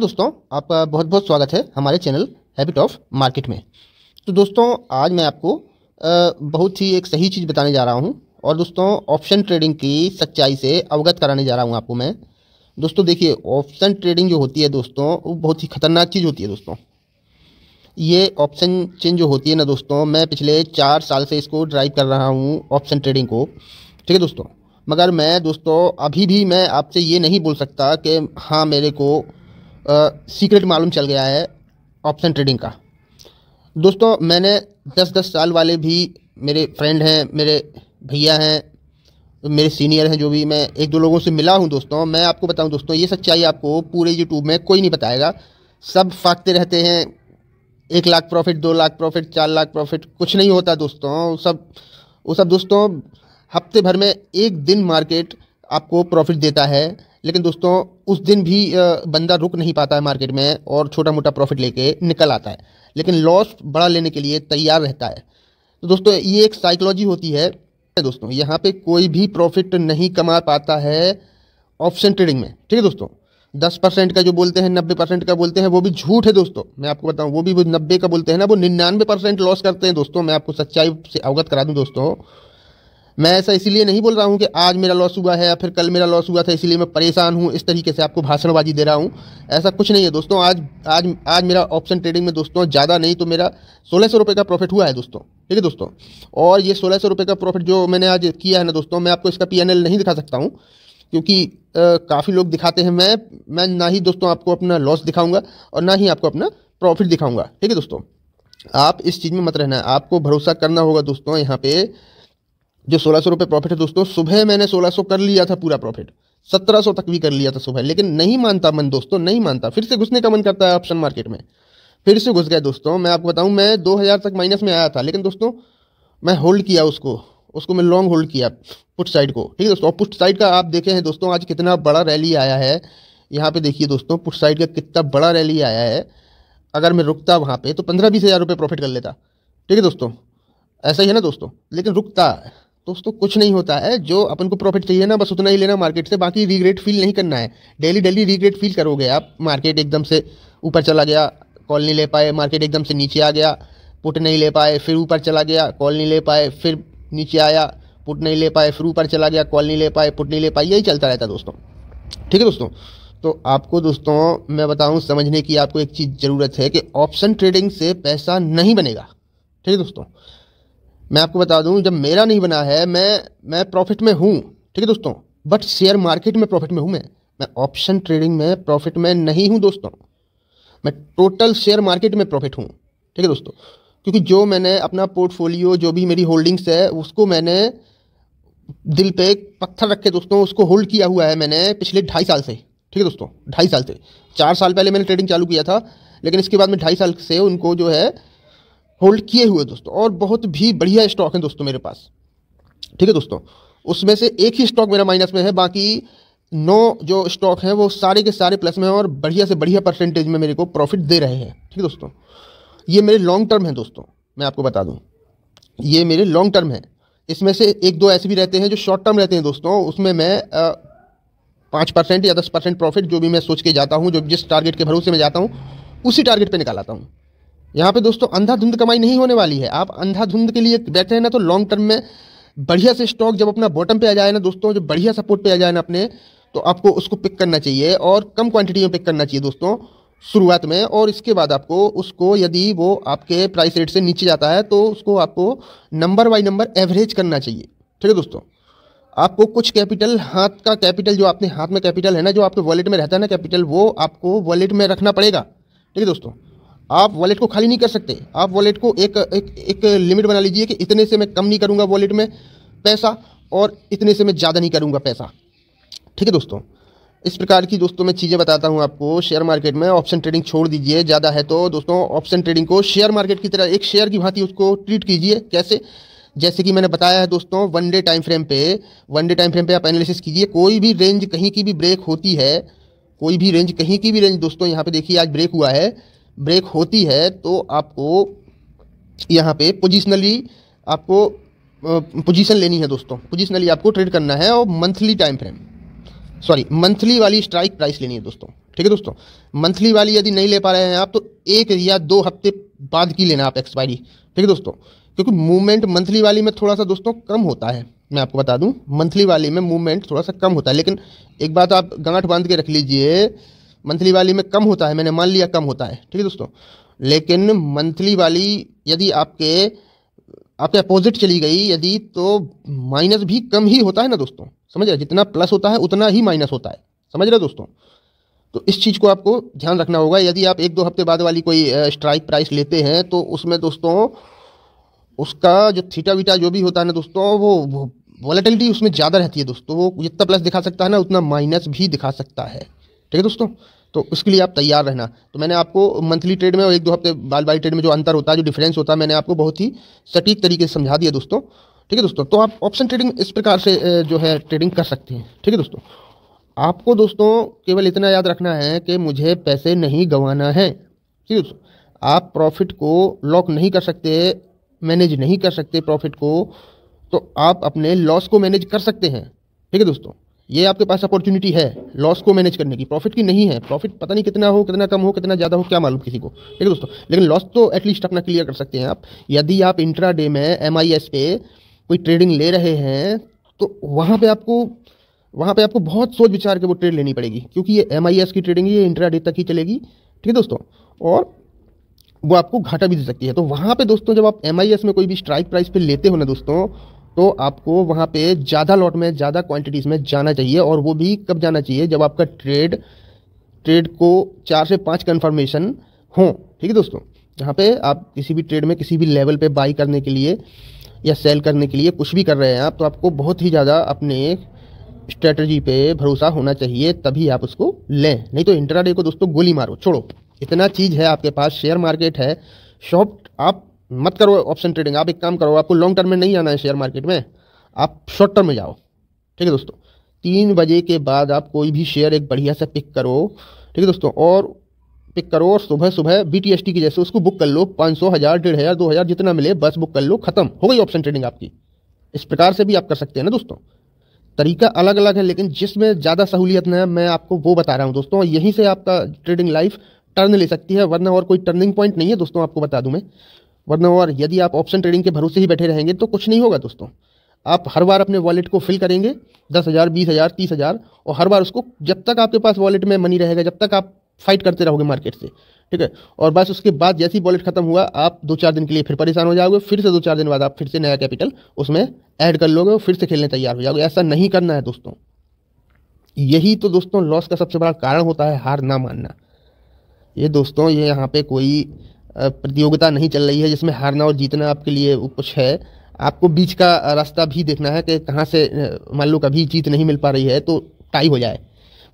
दोस्तों आपका बहुत बहुत स्वागत है हमारे चैनल हैबिट ऑफ मार्केट में तो दोस्तों आज मैं आपको बहुत ही एक सही चीज़ बताने जा रहा हूं और दोस्तों ऑप्शन ट्रेडिंग की सच्चाई से अवगत कराने जा रहा हूं आपको मैं दोस्तों देखिए ऑप्शन ट्रेडिंग जो होती है दोस्तों वो बहुत ही खतरनाक चीज़ होती है दोस्तों ये ऑप्शन चेंज जो होती है ना दोस्तों मैं पिछले चार साल से इसको ड्राइव कर रहा हूँ ऑप्शन ट्रेडिंग को ठीक है दोस्तों मगर मैं दोस्तों अभी भी मैं आपसे ये नहीं बोल सकता कि हाँ मेरे को सीक्रेट मालूम चल गया है ऑप्शन ट्रेडिंग का दोस्तों मैंने दस दस साल वाले भी मेरे फ्रेंड हैं मेरे भैया हैं मेरे सीनियर हैं जो भी मैं एक दो लोगों से मिला हूं दोस्तों मैं आपको बताऊं दोस्तों ये सच्चाई आपको पूरे यूट्यूब में कोई नहीं बताएगा सब फाकते रहते हैं एक लाख प्रॉफिट दो लाख प्रॉफिट चार लाख प्रॉफिट कुछ नहीं होता दोस्तों सब वो सब दोस्तों हफ्ते भर में एक दिन मार्केट आपको प्रॉफिट देता है लेकिन दोस्तों उस दिन भी बंदा रुक नहीं पाता है मार्केट में और छोटा मोटा प्रॉफिट लेके निकल आता है लेकिन लॉस बड़ा लेने के लिए तैयार रहता है तो दोस्तों ये एक साइकोलॉजी होती है दोस्तों यहाँ पे कोई भी प्रॉफिट नहीं कमा पाता है ऑप्शन ट्रेडिंग में ठीक है दोस्तों दस परसेंट का जो बोलते हैं नब्बे परसेंट का बोलते हैं वो भी झूठ है दोस्तों मैं आपको बताऊं वो भी नब्बे का बोलते हैं ना वो निन्यानवे परसेंट लॉस करते हैं दोस्तों मैं आपको सच्चाई से अवगत करा दूं दोस्तों मैं ऐसा इसलिए नहीं बोल रहा हूँ कि आज मेरा लॉस हुआ है या फिर कल मेरा लॉस हुआ था इसलिए मैं परेशान हूँ इस तरीके से आपको भाषणबाजी दे रहा हूँ ऐसा कुछ नहीं है दोस्तों आज आज आज मेरा ऑप्शन ट्रेडिंग में दोस्तों ज़्यादा नहीं तो मेरा सोलह सौ रुपये का प्रॉफिट हुआ है दोस्तों ठीक है दोस्तों और ये सोलह सौ रुपये का प्रॉफिट जो मैंने आज किया है ना दोस्तों मैं आपको इसका पी नहीं दिखा सकता हूँ क्योंकि काफ़ी लोग दिखाते हैं मैं मैं ना ही दोस्तों आपको अपना लॉस दिखाऊंगा और ना ही आपको अपना प्रॉफिट दिखाऊंगा ठीक है दोस्तों आप इस चीज़ में मत रहना है आपको भरोसा करना होगा दोस्तों यहाँ पे जो सोलह सौ रुपये प्रॉफिट है दोस्तों सुबह मैंने सोलह सौ कर लिया था पूरा प्रॉफिट सत्रह सौ तक भी कर लिया था सुबह लेकिन नहीं मानता मन दोस्तों नहीं मानता फिर से घुसने का मन करता है ऑप्शन मार्केट में फिर से घुस गए दोस्तों मैं आपको बताऊं मैं दो हजार तक माइनस में आया था लेकिन दोस्तों मैं होल्ड किया उसको उसको मैं लॉन्ग होल्ड किया पुट साइड को ठीक है दोस्तों पुट साइड का आप देखे हैं दोस्तों आज कितना बड़ा रैली आया है यहाँ पे देखिए दोस्तों पुट साइड का कितना बड़ा रैली आया है अगर मैं रुकता वहाँ पे तो पंद्रह बीस हज़ार रुपये प्रॉफिट कर लेता ठीक है दोस्तों ऐसा ही है ना दोस्तों लेकिन रुकता दोस्तों कुछ नहीं होता है जो अपन को प्रॉफिट चाहिए ना बस उतना ही लेना मार्केट से बाकी रिग्रेट फील नहीं करना है डेली डेली रिग्रेट फील करोगे आप मार्केट एकदम से ऊपर चला गया कॉल नहीं ले पाए मार्केट एकदम से नीचे आ गया पुट नहीं ले पाए फिर ऊपर चला गया कॉल नहीं ले पाए फिर नीचे आया पुट नहीं ले पाए फिर ऊपर चला गया कॉल नहीं ले पाए पुट नहीं ले पाए यही चलता रहता दोस्तों ठीक है दोस्तों तो आपको दोस्तों मैं बताऊं समझने की आपको एक चीज़ ज़रूरत है कि ऑप्शन ट्रेडिंग से पैसा नहीं बनेगा ठीक है दोस्तों मैं आपको बता दूं जब मेरा नहीं बना है मैं मैं प्रॉफिट में हूँ ठीक है दोस्तों बट शेयर मार्केट में प्रॉफिट में हूँ मैं मैं ऑप्शन ट्रेडिंग में प्रॉफिट में नहीं हूँ दोस्तों मैं टोटल शेयर मार्केट में प्रॉफिट हूँ ठीक है दोस्तों क्योंकि जो मैंने अपना पोर्टफोलियो जो भी मेरी होल्डिंग्स है उसको मैंने दिल पे पत्थर रखे दोस्तों उसको होल्ड किया हुआ है मैंने पिछले ढाई साल से ठीक है दोस्तों ढाई साल से चार साल पहले मैंने ट्रेडिंग चालू किया था लेकिन इसके बाद में ढाई साल से उनको जो है होल्ड किए हुए दोस्तों और बहुत भी बढ़िया स्टॉक है दोस्तों मेरे पास ठीक है दोस्तों उसमें से एक ही स्टॉक मेरा माइनस में है बाकी नौ जो स्टॉक हैं वो सारे के सारे प्लस में हैं और बढ़िया से बढ़िया परसेंटेज में मेरे को प्रॉफिट दे रहे हैं ठीक है दोस्तों ये मेरे लॉन्ग टर्म है दोस्तों मैं आपको बता दूँ ये मेरे लॉन्ग टर्म है इसमें से एक दो ऐसे भी रहते हैं जो शॉर्ट टर्म रहते हैं दोस्तों उसमें मैं पाँच परसेंट या दस परसेंट प्रॉफिट जो भी मैं सोच के जाता हूँ जो जिस टारगेट के भरोसे में जाता हूँ उसी टारगेट पर आता हूँ यहाँ पे दोस्तों अंधाधुंध कमाई नहीं होने वाली है आप अंधाधुंध के लिए बैठे हैं ना तो लॉन्ग टर्म में बढ़िया से स्टॉक जब अपना बॉटम पे आ जाए ना दोस्तों जब बढ़िया सपोर्ट पे आ जाए ना अपने तो आपको उसको पिक करना चाहिए और कम क्वांटिटी में पिक करना चाहिए दोस्तों शुरुआत में और इसके बाद आपको उसको यदि वो आपके प्राइस रेट से नीचे जाता है तो उसको आपको नंबर बाई नंबर एवरेज करना चाहिए ठीक है दोस्तों आपको कुछ कैपिटल हाथ का कैपिटल जो आपने हाथ में कैपिटल है ना जो आपके वॉलेट में रहता है ना कैपिटल वो आपको वॉलेट में रखना पड़ेगा ठीक है दोस्तों आप वॉलेट को खाली नहीं कर सकते आप वॉलेट को एक एक, एक लिमिट बना लीजिए कि इतने से मैं कम नहीं करूँगा वॉलेट में पैसा और इतने से मैं ज़्यादा नहीं करूँगा पैसा ठीक है दोस्तों इस प्रकार की दोस्तों मैं चीज़ें बताता हूँ आपको शेयर मार्केट में ऑप्शन ट्रेडिंग छोड़ दीजिए ज़्यादा है तो दोस्तों ऑप्शन ट्रेडिंग को शेयर मार्केट की तरह एक शेयर की भांति उसको ट्रीट कीजिए कैसे जैसे कि मैंने बताया है दोस्तों वन डे टाइम फ्रेम पे वन डे टाइम फ्रेम पे आप एनालिसिस कीजिए कोई भी रेंज कहीं की भी ब्रेक होती है कोई भी रेंज कहीं की भी रेंज दोस्तों यहाँ पे देखिए आज ब्रेक हुआ है ब्रेक होती है तो आपको यहाँ पे पोजिशनली आपको पोजीशन लेनी है दोस्तों पोजिशनली आपको ट्रेड करना है और monthly time frame sorry monthly वाली स्ट्राइक प्राइस लेनी है दोस्तों ठीक है दोस्तों मंथली वाली यदि नहीं ले पा रहे हैं आप तो एक या दो हफ्ते बाद की लेना आप एक्सपायरी ठीक है दोस्तों क्योंकि मूवमेंट मंथली वाली में थोड़ा सा दोस्तों कम होता है मैं आपको बता दूं मंथली वाली में मूवमेंट थोड़ा सा कम होता है लेकिन एक बात आप गांठ बांध के रख लीजिए मंथली वाली में कम होता है मैंने मान लिया कम होता है ठीक है दोस्तों लेकिन मंथली वाली यदि आपके आपके अपोजिट चली गई यदि तो माइनस भी कम ही होता है ना दोस्तों समझ रहे जितना प्लस होता है उतना ही माइनस होता है समझ रहे दोस्तों तो इस चीज़ को आपको ध्यान रखना होगा यदि आप एक दो हफ्ते बाद वाली कोई स्ट्राइक प्राइस लेते हैं तो उसमें दोस्तों उसका जो थीटा वीटा जो भी होता है ना दोस्तों वो, वो वॉलेटिलिटी उसमें ज़्यादा रहती है दोस्तों वो जितना प्लस दिखा सकता है ना उतना माइनस भी दिखा सकता है ठीक है दोस्तों तो उसके लिए आप तैयार रहना तो मैंने आपको मंथली ट्रेड में और एक दो हफ्ते बाल बाई ट्रेड में जो अंतर होता है जो डिफरेंस होता है मैंने आपको बहुत ही सटीक तरीके से समझा दिया दोस्तों ठीक है दोस्तों तो आप ऑप्शन ट्रेडिंग इस प्रकार से जो है ट्रेडिंग कर सकते हैं ठीक है दोस्तों आपको दोस्तों केवल इतना याद रखना है कि मुझे पैसे नहीं गंवाना है ठीक है दोस्तों आप प्रॉफिट को लॉक नहीं कर सकते मैनेज नहीं कर सकते प्रॉफिट को तो आप अपने लॉस को मैनेज कर सकते हैं ठीक है दोस्तों ये आपके पास अपॉर्चुनिटी है लॉस को मैनेज करने की प्रॉफिट की नहीं है प्रॉफिट पता नहीं कितना हो कितना कम हो कितना ज़्यादा हो क्या मालूम किसी को ठीक है दोस्तों लेकिन लॉस तो एटलीस्ट अपना क्लियर कर सकते हैं आप यदि आप इंट्रा डे में एम पे कोई ट्रेडिंग ले रहे हैं तो वहाँ पर आपको वहाँ पे आपको बहुत सोच विचार के वो ट्रेड लेनी पड़ेगी क्योंकि ये एम की ट्रेडिंग ये इंट्रा डे तक ही चलेगी ठीक है दोस्तों और वो आपको घाटा भी दे सकती है तो वहाँ पे दोस्तों जब आप एम में कोई भी स्ट्राइक प्राइस पे लेते हो ना दोस्तों तो आपको वहाँ पे ज़्यादा लॉट में ज़्यादा क्वांटिटीज़ में जाना चाहिए और वो भी कब जाना चाहिए जब आपका ट्रेड ट्रेड को चार से पाँच कन्फर्मेशन हो ठीक है दोस्तों जहाँ पे आप किसी भी ट्रेड में किसी भी लेवल पे बाई करने के लिए या सेल करने के लिए कुछ भी कर रहे हैं आप तो आपको बहुत ही ज़्यादा अपने स्ट्रेटजी पे भरोसा होना चाहिए तभी आप उसको लें नहीं तो इंटरा को दोस्तों गोली मारो छोड़ो इतना चीज़ है आपके पास शेयर मार्केट है शॉप आप मत करो ऑप्शन ट्रेडिंग आप एक काम करो आपको लॉन्ग टर्म में नहीं आना है शेयर मार्केट में आप शॉर्ट टर्म में जाओ ठीक है दोस्तों तीन बजे के बाद आप कोई भी शेयर एक बढ़िया सा पिक करो ठीक है दोस्तों और पिक करो और सुबह सुबह बी टी टी एस की जैसे उसको बुक कर लो पाँच सौ हज़ार डेढ़ हज़ार दो हज़ार जितना मिले बस बुक कर लो खत्म हो गई ऑप्शन ट्रेडिंग आपकी इस प्रकार से भी आप कर सकते हैं ना दोस्तों तरीका अलग अलग है लेकिन जिसमें ज़्यादा सहूलियत ना है मैं आपको वो बता रहा हूँ दोस्तों यहीं से आपका ट्रेडिंग लाइफ टर्न ले सकती है वरना और कोई टर्निंग पॉइंट नहीं है दोस्तों आपको बता दूँ मैं वरना और यदि आप ऑप्शन ट्रेडिंग के भरोसे ही बैठे रहेंगे तो कुछ नहीं होगा दोस्तों आप हर बार अपने वॉलेट को फिल करेंगे दस हज़ार बीस हज़ार तीस हज़ार और हर बार उसको जब तक आपके पास वॉलेट में मनी रहेगा जब तक आप फाइट करते रहोगे मार्केट से ठीक है और बस उसके बाद जैसे ही वॉलेट खत्म हुआ आप दो चार दिन के लिए फिर परेशान हो जाओगे फिर से दो चार दिन बाद आप फिर से नया कैपिटल उसमें ऐड कर लोगे और फिर से खेलने तैयार हो जाओगे ऐसा नहीं करना है दोस्तों यही तो दोस्तों लॉस का सबसे बड़ा कारण होता है हार ना मानना ये दोस्तों ये यहाँ पे कोई प्रतियोगिता नहीं चल रही है जिसमें हारना और जीतना आपके लिए कुछ है आपको बीच का रास्ता भी देखना है कि कहाँ से मान लो कभी जीत नहीं मिल पा रही है तो टाई हो जाए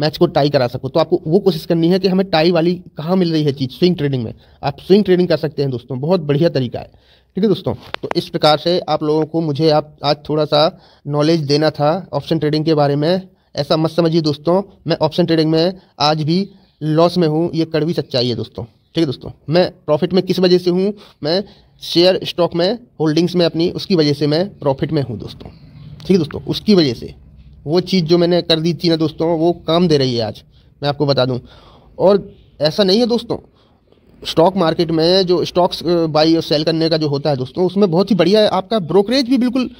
मैच को टाई करा सको तो आपको वो कोशिश करनी है कि हमें टाई वाली कहाँ मिल रही है चीज़ स्विंग ट्रेडिंग में आप स्विंग ट्रेडिंग कर सकते हैं दोस्तों बहुत बढ़िया तरीका है ठीक है दोस्तों तो इस प्रकार से आप लोगों को मुझे आप आज थोड़ा सा नॉलेज देना था ऑप्शन ट्रेडिंग के बारे में ऐसा मत समझिए दोस्तों मैं ऑप्शन ट्रेडिंग में आज भी लॉस में हूँ ये कड़वी सच्चाई है दोस्तों ठीक है दोस्तों मैं प्रॉफिट में किस वजह से हूँ मैं शेयर स्टॉक में होल्डिंग्स में अपनी उसकी वजह से मैं प्रॉफिट में हूँ दोस्तों ठीक है दोस्तों उसकी वजह से वो चीज़ जो मैंने कर दी थी ना दोस्तों वो काम दे रही है आज मैं आपको बता दूँ और ऐसा नहीं है दोस्तों स्टॉक मार्केट में जो स्टॉक्स बाई और सेल करने का जो होता है दोस्तों उसमें बहुत ही बढ़िया है आपका ब्रोकरेज भी बिल्कुल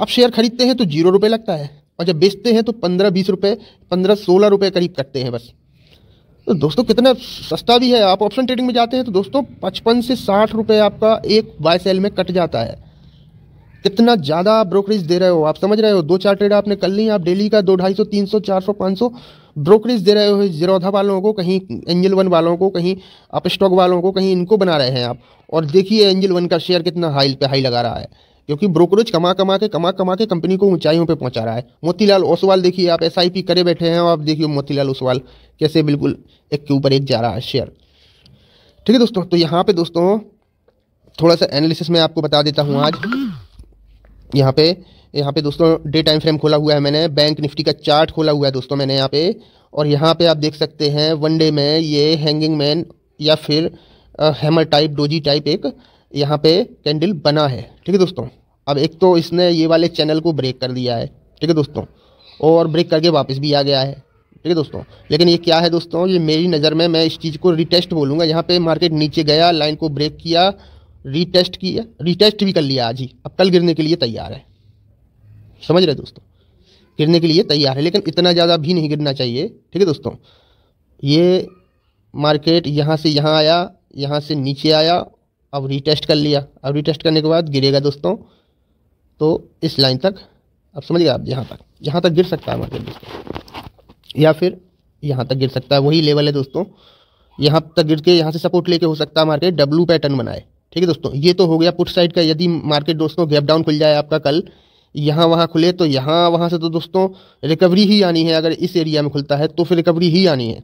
आप शेयर खरीदते हैं तो जीरो रुपये लगता है और जब बेचते हैं तो पंद्रह बीस रुपये पंद्रह सोलह रुपये करीब कटते हैं बस तो दोस्तों कितना सस्ता भी है आप ऑप्शन ट्रेडिंग में जाते हैं तो दोस्तों पचपन से साठ रुपये आपका एक बाय सेल में कट जाता है कितना ज़्यादा ब्रोकरेज दे रहे हो आप समझ रहे हो दो चार ट्रेड आपने कर ली आप डेली का दो ढाई सौ तीन सौ चार सौ पाँच सौ ब्रोकरेज दे रहे हो जीरोधा वालों को कहीं एंजल वन वालों को कहीं आप स्टॉक वालों को कहीं इनको बना रहे हैं आप और देखिए एंजल वन का शेयर कितना हाई पे हाई लगा रहा है क्योंकि ब्रोकरेज कमा कमा के कमा कमा के कंपनी को ऊंचाइयों पे पहुंचा रहा है मोतीलाल ओसवाल देखिए आप एस करे बैठे हैं और आप देखिए मोतीलाल ओसवाल कैसे बिल्कुल एक के ऊपर एक जा रहा है शेयर ठीक है दोस्तों तो यहाँ पे दोस्तों थोड़ा सा एनालिसिस मैं आपको बता देता हूँ आज यहाँ पे यहाँ पे दोस्तों डे टाइम फ्रेम खोला हुआ है मैंने बैंक निफ्टी का चार्ट खोला हुआ है दोस्तों मैंने यहाँ पे और यहाँ पे आप देख सकते हैं वन डे में ये हैंगिंग मैन या फिर हैमर टाइप डोजी टाइप एक यहाँ पे कैंडल बना है ठीक है दोस्तों अब एक तो इसने ये वाले चैनल को ब्रेक कर दिया है ठीक है दोस्तों और ब्रेक करके वापस भी आ गया है ठीक है दोस्तों लेकिन ये क्या है दोस्तों ये मेरी नज़र में मैं इस चीज़ को रिटेस्ट बोलूँगा यहाँ पे मार्केट नीचे गया लाइन को ब्रेक किया रिटेस्ट किया रिटेस्ट भी कर लिया आज ही अब कल गिरने के लिए तैयार है समझ रहे दोस्तों गिरने के लिए तैयार है लेकिन इतना ज़्यादा भी नहीं गिरना चाहिए ठीक है दोस्तों ये मार्केट यहाँ से यहाँ आया यहाँ से नीचे आया अब रीटेस्ट कर लिया अब रीटेस्ट करने के बाद गिरेगा दोस्तों तो इस लाइन तक अब समझ गए आप यहाँ तक यहाँ तक गिर सकता है मार्केट दोस्तों या फिर यहाँ तक गिर सकता है वही लेवल है दोस्तों यहाँ तक गिर के यहाँ से सपोर्ट लेके हो सकता है मार्केट डब्लू पैटर्न बनाए ठीक है दोस्तों ये तो हो गया पुट साइड का यदि मार्केट दोस्तों गैप डाउन खुल जाए आपका कल यहाँ वहाँ खुले तो यहाँ वहाँ से तो दोस्तों रिकवरी ही आनी है अगर इस एरिया में खुलता है तो फिर रिकवरी ही आनी है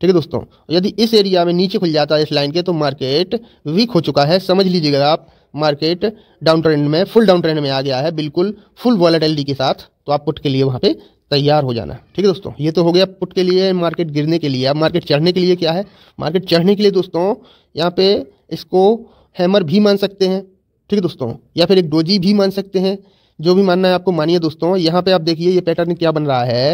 ठीक है दोस्तों यदि इस एरिया में नीचे खुल जाता है इस लाइन के तो मार्केट वीक हो चुका है समझ लीजिएगा आप मार्केट डाउन ट्रेंड में फुल डाउन ट्रेंड में आ गया है बिल्कुल फुल वॉलेटिलिटी के साथ तो आप पुट के लिए वहाँ पे तैयार हो जाना ठीक है दोस्तों ये तो हो गया पुट के लिए मार्केट गिरने के लिए अब मार्केट चढ़ने के लिए क्या है मार्केट चढ़ने के लिए दोस्तों यहाँ पे इसको हैमर भी मान सकते हैं ठीक है दोस्तों या फिर एक डोजी भी मान सकते हैं जो भी मानना है आपको मानिए दोस्तों यहाँ पे आप देखिए ये पैटर्न क्या बन रहा है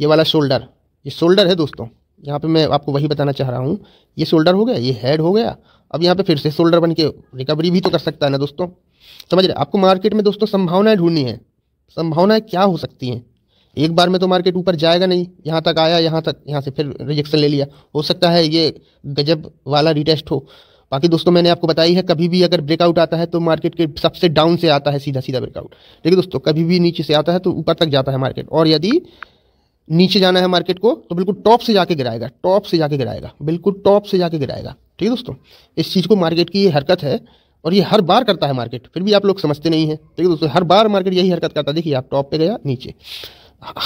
ये वाला शोल्डर ये शोल्डर है दोस्तों यहाँ पे मैं आपको वही बताना चाह रहा हूँ ये शोल्डर हो गया ये हेड हो गया अब यहाँ पे फिर से शोल्डर बन के रिकवरी भी तो कर सकता है ना दोस्तों समझ रहे आपको मार्केट में दोस्तों संभावनाएं ढूंढनी है संभावनाएं क्या हो सकती हैं एक बार में तो मार्केट ऊपर जाएगा नहीं यहाँ तक आया यहाँ तक यहाँ से फिर रिजेक्शन ले लिया हो सकता है ये गजब वाला रिटेस्ट हो बाकी दोस्तों मैंने आपको बताई है कभी भी अगर ब्रेकआउट आता है तो मार्केट के सबसे डाउन से आता है सीधा सीधा ब्रेकआउट देखिए दोस्तों कभी भी नीचे से आता है तो ऊपर तक जाता है मार्केट और यदि नीचे जाना है मार्केट को तो बिल्कुल टॉप से जाके गिराएगा टॉप से जाके गिराएगा बिल्कुल टॉप से जाके गिराएगा ठीक है दोस्तों इस चीज़ को मार्केट की ये हरकत है और ये हर बार करता है मार्केट फिर भी आप लोग समझते नहीं है ठीक है दोस्तों हर बार मार्केट यही हरकत करता है देखिए आप टॉप पे गया नीचे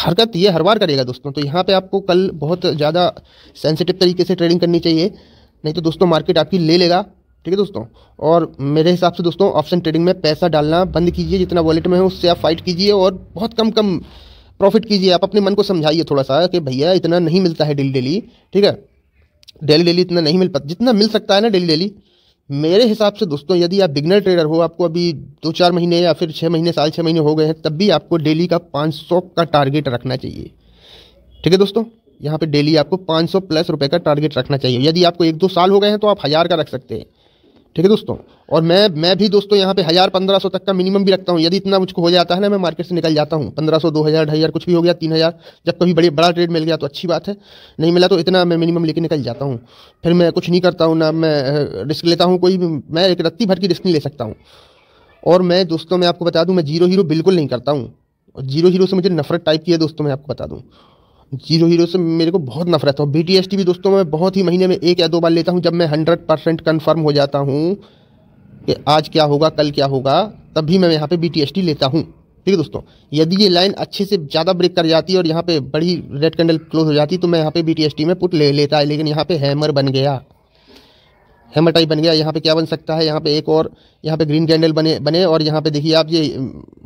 हरकत ये हर बार करेगा दोस्तों तो यहाँ पे आपको कल बहुत ज़्यादा सेंसिटिव तरीके से ट्रेडिंग करनी चाहिए नहीं तो दोस्तों मार्केट आपकी ले लेगा ठीक है दोस्तों और मेरे हिसाब से दोस्तों ऑप्शन ट्रेडिंग में पैसा डालना बंद कीजिए जितना वॉलेट में है उससे आप फाइट कीजिए और बहुत कम कम प्रॉफिट कीजिए आप अपने मन को समझाइए थोड़ा सा कि भैया इतना नहीं मिलता है डेली डेली ठीक है डेली डेली इतना नहीं मिल पाता जितना मिल सकता है ना डेली डेली मेरे हिसाब से दोस्तों यदि आप बिगनर ट्रेडर हो आपको अभी दो चार महीने या फिर छः महीने साल छः महीने हो गए हैं तब भी आपको डेली का सौ का टारगेट रखना चाहिए ठीक है दोस्तों यहाँ पे डेली आपको 500 प्लस रुपए का टारगेट रखना चाहिए यदि आपको एक दो साल हो गए हैं तो आप हज़ार का रख सकते हैं ठीक है दोस्तों और मैं मैं भी दोस्तों यहाँ पे हज़ार पंद्रह सौ तक का मिनिमम भी रखता हूँ यदि इतना मुझको हो जाता है ना मैं मार्केट से निकल जाता हूँ पंद्रह सौ दो हज़ार ढाई हज़ार कुछ भी हो गया तीन हज़ार जब कभी बड़े बड़ा ट्रेड मिल गया तो अच्छी बात है नहीं मिला तो इतना मैं मिनिमम लेके निकल जाता हूँ फिर मैं कुछ नहीं करता हूँ ना मैं रिस्क लेता हूँ कोई मैं एक रत्ती भर की रिस्क नहीं ले सकता हूँ और मैं दोस्तों मैं आपको बता दूँ मैं जीरो हीरो बिल्कुल नहीं करता हूँ और जीरो हीरो से मुझे नफरत टाइप की है दोस्तों मैं आपको बता दूँ जीरो हीरो से मेरे को बहुत नफरत है बी टी एस टी भी दोस्तों मैं बहुत ही महीने में एक या दो बार लेता हूँ जब मैं हंड्रेड परसेंट कन्फर्म हो जाता हूँ कि आज क्या होगा कल क्या होगा तब भी मैं यहाँ पे बी टी एस टी लेता हूँ ठीक है दोस्तों यदि ये लाइन अच्छे से ज़्यादा ब्रेक कर जाती और यहाँ पे बड़ी रेड कैंडल क्लोज हो जाती तो मैं यहाँ पे बी टी एस टी में पुट ले लेता है लेकिन यहाँ पे हैमर बन गया हेमाटाइट बन गया यहाँ पे क्या बन सकता है यहाँ पे एक और यहाँ पे ग्रीन कैंडल बने बने और यहाँ पे देखिए आप ये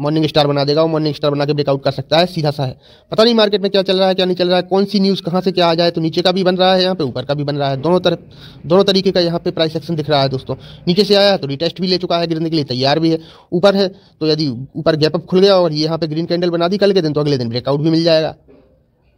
मॉर्निंग स्टार बना देगा और मॉर्निंग स्टार बना के ब्रेकआउट कर सकता है सीधा सा है पता नहीं मार्केट में क्या चल रहा है क्या नहीं चल रहा है कौन सी न्यूज़ कहाँ से क्या आ जाए तो नीचे का भी बन रहा है यहाँ पे ऊपर का भी बन रहा है दोनों तरफ दोनों तरीके का यहाँ पे प्राइस एक्शन दिख रहा है दोस्तों नीचे से आया है तो रिटेस्ट भी ले चुका है गिरने के लिए तैयार भी है ऊपर है तो यदि ऊपर गैप खुल गया और यहाँ पे ग्रीन कैंडल बना दी कल के दिन तो अगले दिन ब्रेकआउट भी मिल जाएगा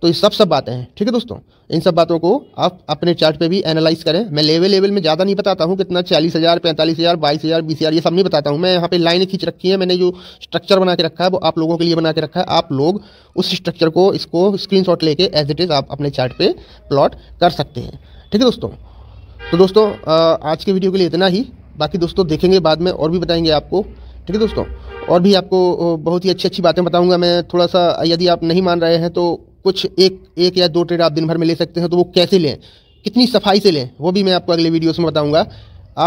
तो ये सब सब बातें हैं ठीक है दोस्तों इन सब बातों को आप अपने चार्ट पे भी एनालाइज करें मैं लेवल लेवल में ज़्यादा नहीं बताता हूँ कितना चालीस हज़ार पैंतालीस हज़ार बाईस हज़ार बीस हज़ार ये सब नहीं बताता हूँ मैं यहाँ पे लाइनें खींच रखी हैं मैंने जो स्ट्रक्चर बना के रखा है वो आप लोगों के लिए बना के रखा है आप लोग उस स्ट्रक्चर को इसको स्क्रीन लेके एज इट इज़ आप अपने चार्ट प्लॉट कर सकते हैं ठीक है दोस्तों तो दोस्तों आज के वीडियो के लिए इतना ही बाकी दोस्तों देखेंगे बाद में और भी बताएंगे आपको ठीक है दोस्तों और भी आपको बहुत ही अच्छी अच्छी बातें बताऊंगा मैं थोड़ा सा यदि आप नहीं मान रहे हैं तो कुछ एक एक या दो ट्रेड आप दिन भर में ले सकते हैं तो वो कैसे लें कितनी सफाई से लें वो भी मैं आपको अगले वीडियोस में बताऊंगा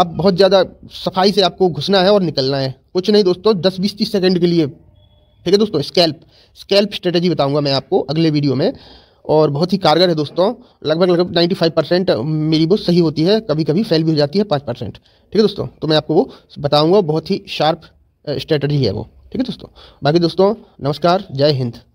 आप बहुत ज़्यादा सफाई से आपको घुसना है और निकलना है कुछ नहीं दोस्तों दस बीस तीस सेकेंड के लिए ठीक है दोस्तों स्कैल्प स्कैल्प स्ट्रेटेजी बताऊँगा मैं आपको अगले वीडियो में और बहुत ही कारगर है दोस्तों लगभग लगभग नाइन्टी परसेंट मेरी वो सही होती है कभी कभी फेल भी हो जाती है पाँच परसेंट ठीक है दोस्तों तो मैं आपको वो बताऊँगा बहुत ही शार्प स्ट्रेटजी है वो ठीक है दोस्तों बाकी दोस्तों नमस्कार जय हिंद